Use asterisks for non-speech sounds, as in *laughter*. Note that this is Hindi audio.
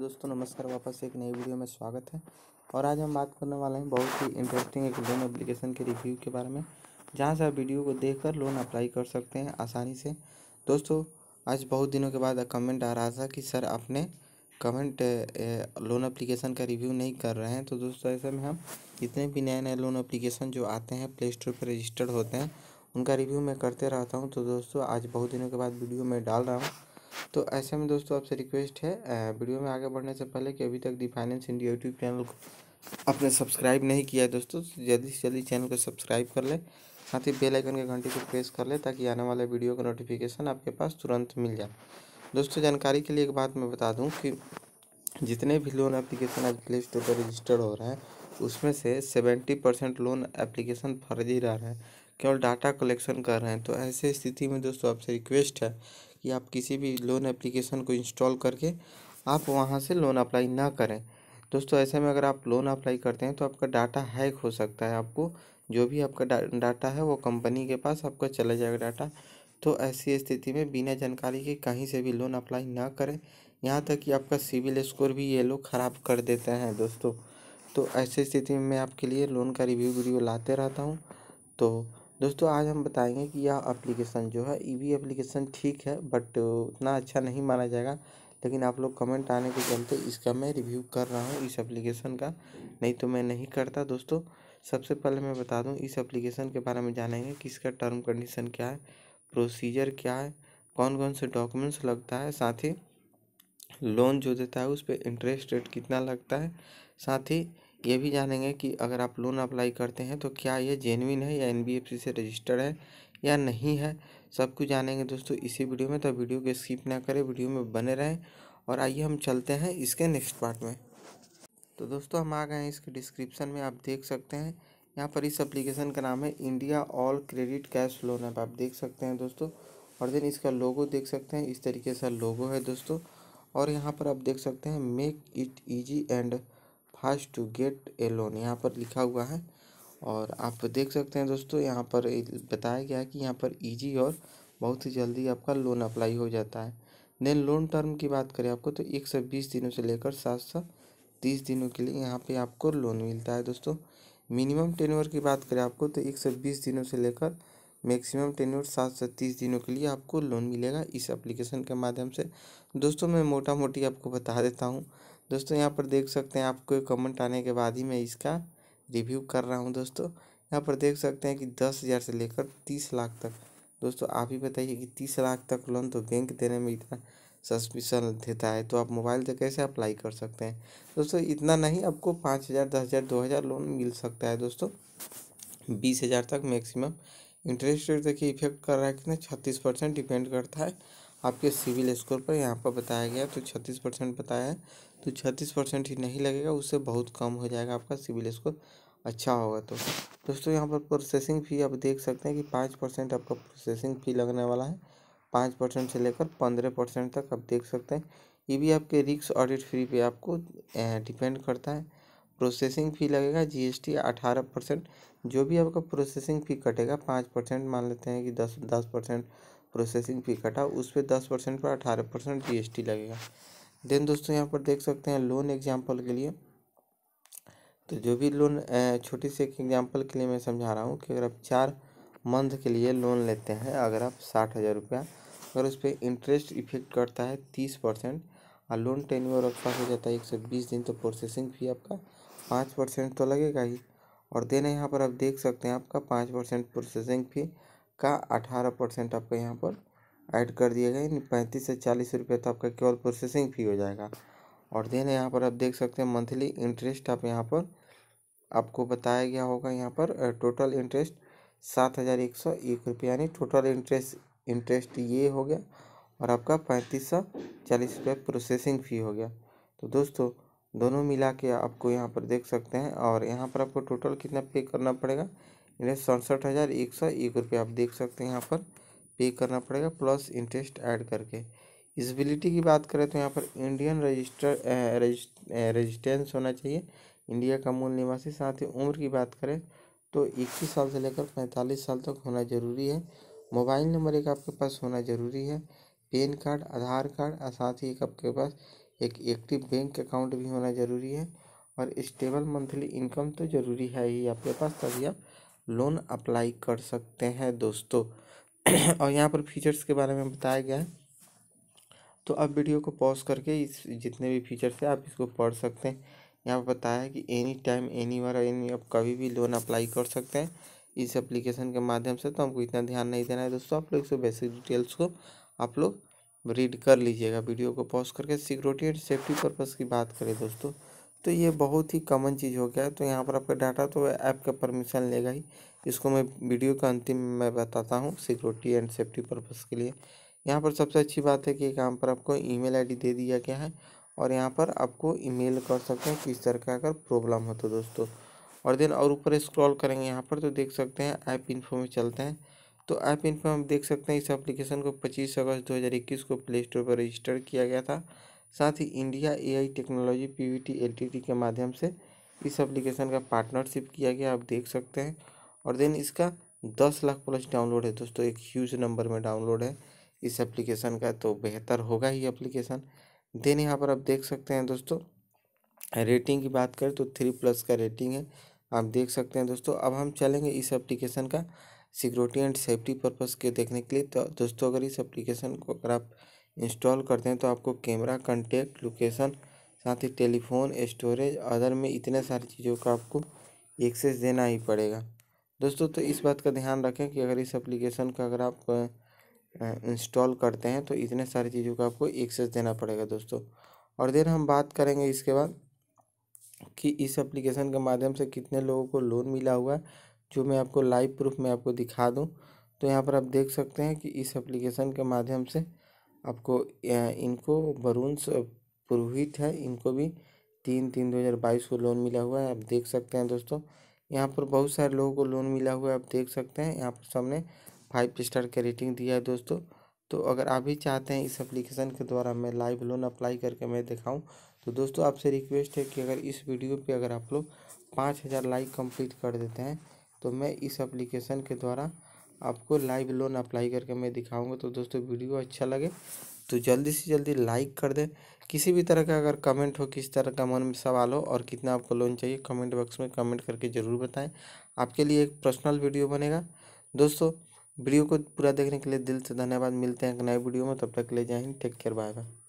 दोस्तों नमस्कार वापस एक नई वीडियो में स्वागत है और आज हम बात करने वाले हैं बहुत ही इंटरेस्टिंग एक लोन एप्लीकेशन के रिव्यू के बारे में जहां से आप वीडियो को देखकर लोन अप्लाई कर सकते हैं आसानी से दोस्तों आज बहुत दिनों के बाद कमेंट आ रहा था कि सर आपने कमेंट लोन अप्लीकेशन का रिव्यू नहीं कर रहे हैं तो दोस्तों ऐसे में हम जितने भी नए नए लोन अप्लीकेशन जो आते हैं प्ले स्टोर पर रजिस्टर्ड होते हैं उनका रिव्यू मैं करते रहता हूँ तो दोस्तों आज बहुत दिनों के बाद वीडियो मैं डाल रहा हूँ तो ऐसे में दोस्तों आपसे रिक्वेस्ट है वीडियो में आगे बढ़ने से पहले कि अभी तक the finance India YouTube channel को आपने सब्सक्राइब नहीं किया है दोस्तों तो जल्दी से जल्दी चैनल को सब्सक्राइब कर लें साथ ही बेल आइकन के घंटी को प्रेस कर लें ताकि आने वाले वीडियो का नोटिफिकेशन आपके पास तुरंत मिल जाए दोस्तों जानकारी के लिए एक बात मैं बता दूँ कि जितने भी लोन एप्लीकेशन आज प्ले स्टोर पर रजिस्टर्ड हो रहे हैं उसमें से सेवेंटी परसेंट लोन एप्लीकेशन फर्जी रह रहे हैं केवल डाटा कलेक्शन कर रहे हैं तो ऐसे स्थिति में दोस्तों आपसे रिक्वेस्ट है कि आप किसी भी लोन एप्लीकेशन को इंस्टॉल करके आप वहाँ से लोन अप्लाई ना करें दोस्तों ऐसे में अगर आप लोन अप्लाई करते हैं तो आपका डाटा हैक हो सकता है आपको जो भी आपका डाटा है वो कंपनी के पास आपका चला जाएगा डाटा तो ऐसी स्थिति में बिना जानकारी के कहीं से भी लोन अप्लाई ना करें यहाँ तक कि आपका सिविल स्कोर भी ये लोग ख़राब कर देते हैं दोस्तों तो ऐसी स्थिति में मैं आपके लिए लोन का रिव्यू वीडियो लाते रहता हूँ तो दोस्तों आज हम बताएंगे कि यह एप्लीकेशन जो है ई वी एप्लीकेशन ठीक है बट उतना अच्छा नहीं माना जाएगा लेकिन आप लोग कमेंट आने के चलते इसका मैं रिव्यू कर रहा हूँ इस एप्लीकेशन का नहीं तो मैं नहीं करता दोस्तों सबसे पहले मैं बता दूँ इस एप्लीकेशन के बारे में जानेंगे कि इसका टर्म कंडीशन क्या है प्रोसीजर क्या है कौन कौन से डॉक्यूमेंट्स लगता है साथ ही लोन जो देता है उस पर इंटरेस्ट रेट कितना लगता है साथ ही ये भी जानेंगे कि अगर आप लोन अप्लाई करते हैं तो क्या ये जेनविन है या एन से रजिस्टर्ड है या नहीं है सब कुछ जानेंगे दोस्तों इसी वीडियो में तो वीडियो को स्किप ना करें वीडियो में बने रहें और आइए हम चलते हैं इसके नेक्स्ट पार्ट में तो दोस्तों हम आ गए हैं इसके डिस्क्रिप्शन में आप देख सकते हैं यहाँ पर इस अप्लीकेशन का नाम है India all credit cash loan app आप देख सकते हैं दोस्तों और देन इसका लोगो देख सकते हैं इस तरीके से लोगो है दोस्तों और यहाँ पर आप देख सकते हैं make it easy and has to get a loan यहाँ पर लिखा हुआ है और आप देख सकते हैं दोस्तों यहाँ पर बताया गया है कि यहाँ पर ईजी e और बहुत ही जल्दी आपका लोन अप्लाई हो जाता है देन लोन टर्म की बात करें आपको तो एक सौ बीस दिनों से लेकर सात सौ तीस दिनों के लिए यहाँ पे आपको लोन मिलता है दोस्तों मिनिमम टेनवर की बात करें आपको तो एक सौ बीस दिनों से लेकर मैक्सिमम टेनवर सात से तीस दिनों के लिए आपको लोन मिलेगा इस एप्लीकेशन के माध्यम से दोस्तों मैं मोटा मोटी आपको बता देता हूँ दोस्तों यहाँ पर देख सकते हैं आपको कमेंट आने के बाद ही मैं इसका रिव्यू कर रहा हूँ दोस्तों यहाँ पर देख सकते हैं कि दस हज़ार से लेकर तीस लाख तक दोस्तों आप ही बताइए कि तीस लाख तक लोन तो बैंक देने में इतना सस्पिशन देता है तो आप मोबाइल से कैसे अप्लाई कर सकते हैं दोस्तों इतना नहीं आपको पाँच हज़ार दस हज़ार दो हज़ार लोन मिल सकता है दोस्तों बीस हज़ार तक मैक्सिमम इंटरेस्ट रेट देखिए इफेक्ट कर रहा है कितना छत्तीस परसेंट डिपेंड करता है आपके सिविल स्कोर पर यहाँ पर बताया गया तो छत्तीस परसेंट बताया है तो छत्तीस परसेंट ही नहीं लगेगा उससे बहुत कम हो जाएगा आपका सिविल स्कोर अच्छा होगा तो दोस्तों यहाँ पर प्रोसेसिंग फ़ी आप देख सकते हैं कि पाँच परसेंट आपका प्रोसेसिंग फ़ी लगने वाला है पाँच परसेंट से लेकर पंद्रह परसेंट तक आप देख सकते हैं ये भी आपके रिक्स ऑडिट फ्री पे आपको डिपेंड करता है प्रोसेसिंग फ़ी लगेगा जीएसटी अठारह परसेंट जो भी आपका प्रोसेसिंग फ़ी कटेगा पाँच परसेंट मान लेते हैं कि दस दस परसेंट प्रोसेसिंग फ़ी कटा उस पर दस परसेंट पर अठारह परसेंट जी लगेगा देन दोस्तों यहाँ पर देख सकते हैं लोन एग्जाम्पल के लिए तो जो भी लोन छोटी सी एक एग्जाम्पल के लिए मैं समझा रहा हूँ कि अगर आप चार मंथ के लिए लोन लेते हैं अगर आप साठ हज़ार रुपया अगर उस पर इंटरेस्ट इफेक्ट करता है तीस परसेंट और लोन ईयर आपके पास हो जाता है एक सौ बीस दिन तो प्रोसेसिंग फी आपका पाँच परसेंट तो लगेगा ही और देन यहाँ पर आप देख सकते हैं आपका पाँच परसेंट प्रोसेसिंग फी का अठारह परसेंट आपका यहाँ पर ऐड कर दिएगा यानी पैंतीस से चालीस रुपये तो आपका केवल प्रोसेसिंग फ़ी हो जाएगा और देन यहाँ पर आप देख सकते हैं मंथली इंटरेस्ट आप यहाँ पर आपको बताया गया होगा यहाँ पर टोटल इंटरेस्ट सात हज़ार एक सौ एक रुपये यानी टोटल इंटरेस्ट इंटरेस्ट ये हो गया और आपका पैंतीस सौ चालीस रुपये प्रोसेसिंग फ़ी हो गया तो दोस्तों दोनों मिला के आपको यहाँ पर देख सकते हैं और यहाँ पर आपको टोटल कितना पे करना पड़ेगा सड़सठ हज़ार एक सौ एक रुपये आप देख सकते हैं यहाँ पर पे करना पड़ेगा प्लस इंटरेस्ट ऐड करके इजबिलिटी की बात करें तो यहाँ पर इंडियन रजिस्टर रजिस्टेंस होना चाहिए इंडिया का मूल निवासी साथ ही उम्र की बात करें तो इक्कीस साल से लेकर पैंतालीस साल तक होना ज़रूरी है मोबाइल नंबर एक आपके पास होना ज़रूरी है पेन कार्ड आधार कार्ड और साथ ही एक आपके पास एक एक्टिव बैंक अकाउंट भी होना ज़रूरी है और स्टेबल मंथली इनकम तो ज़रूरी है ही आपके पास तभी आप लोन अप्लाई कर सकते हैं दोस्तों *clears throat* और यहाँ पर फीचर्स के बारे में बताया गया है तो आप वीडियो को पॉज करके इस जितने भी फीचर्स है आप इसको पढ़ सकते हैं यहाँ पर बताया है कि anytime anywhere any आप कभी भी लोन अप्लाई कर सकते हैं इस एप्लीकेशन के माध्यम से तो हमको इतना ध्यान नहीं देना है दोस्तों आप लोग इसको बेसिक डिटेल्स को आप लोग रीड कर लीजिएगा वीडियो को पॉज करके सिक्योरिटी एंड सेफ्टी पर्पज़ की बात करें दोस्तों तो ये बहुत ही कॉमन चीज़ हो गया है तो यहाँ पर आपका डाटा तो ऐप का परमिशन लेगा ही इसको मैं वीडियो का अंतिम मैं बताता हूँ सिक्योरिटी एंड सेफ्टी पर्पज़ के लिए यहाँ पर सबसे अच्छी बात है कि यहाँ पर आपको ईमेल आईडी दे दिया गया है और यहाँ पर आपको ईमेल कर सकते हैं किस तरह का अगर प्रॉब्लम हो तो दोस्तों और देन और ऊपर स्क्रॉल करेंगे यहाँ पर तो देख सकते हैं ऐप इन्फो में चलते हैं तो ऐप इन्फो में देख सकते हैं इस एप्लीकेशन को पच्चीस अगस्त दो को प्ले स्टोर पर रजिस्टर किया गया था साथ ही India AI technology PVT LTD के माध्यम से इस एप्लीकेशन का पार्टनरशिप किया गया आप देख सकते हैं और देन इसका दस लाख प्लस डाउनलोड है दोस्तों एक ह्यूज नंबर में डाउनलोड है इस एप्लीकेशन का तो बेहतर होगा ही एप्लीकेशन देन यहाँ पर आप देख सकते हैं दोस्तों रेटिंग की बात करें तो थ्री प्लस का रेटिंग है आप देख सकते हैं दोस्तों अब हम चलेंगे इस एप्लीकेशन का सिक्योरिटी एंड सेफ्टी पर्पज़ के देखने के लिए तो दोस्तों अगर इस एप्लीकेशन को अगर आप इंस्टॉल करते हैं तो आपको कैमरा कंटेक्ट लोकेशन साथ ही टेलीफोन स्टोरेज अदर में इतने सारी चीज़ों का आपको एक्सेस देना ही पड़ेगा दोस्तों तो इस बात का ध्यान रखें कि अगर इस एप्लीकेशन का अगर आप इंस्टॉल करते हैं तो इतने सारी चीज़ों का आपको एक्सेस देना पड़ेगा दोस्तों और देर हम बात करेंगे इसके बाद कि इस एप्लीकेशन के माध्यम से कितने लोगों को लोन मिला हुआ है जो मैं आपको लाइव प्रूफ में आपको दिखा दूँ तो यहाँ पर आप देख सकते हैं कि इस एप्लीकेशन के माध्यम से आपको इनको वरुण पुरोहित है इनको भी तीन तीन दो हज़ार बाईस को लोन मिला हुआ है आप देख सकते हैं दोस्तों यहाँ पर बहुत सारे लोगों को लोन मिला हुआ है आप देख सकते हैं यहाँ पर सबने फाइव स्टार का रेटिंग दिया है दोस्तों तो अगर आप भी चाहते हैं इस एप्लीकेशन के द्वारा मैं लाइव लोन अप्लाई करके मैं दिखाऊँ तो दोस्तों आपसे रिक्वेस्ट है कि अगर इस वीडियो पर अगर आप लोग पाँच हज़ार लाइक कंप्लीट कर देते हैं तो मैं इस एप्लीकेशन के द्वारा आपको लाइव लोन अप्लाई करके मैं दिखाऊंगा तो दोस्तों वीडियो अच्छा लगे तो जल्दी से जल्दी लाइक कर दें किसी भी तरह का अगर कमेंट हो किस तरह का मन में सवाल हो और कितना आपको लोन चाहिए कमेंट बॉक्स में कमेंट करके ज़रूर बताएं आपके लिए एक पर्सनल वीडियो बनेगा दोस्तों वीडियो को पूरा देखने के लिए दिल से धन्यवाद मिलते हैं एक नए वीडियो में तब तक ले जाए टेक केयर बाय बाय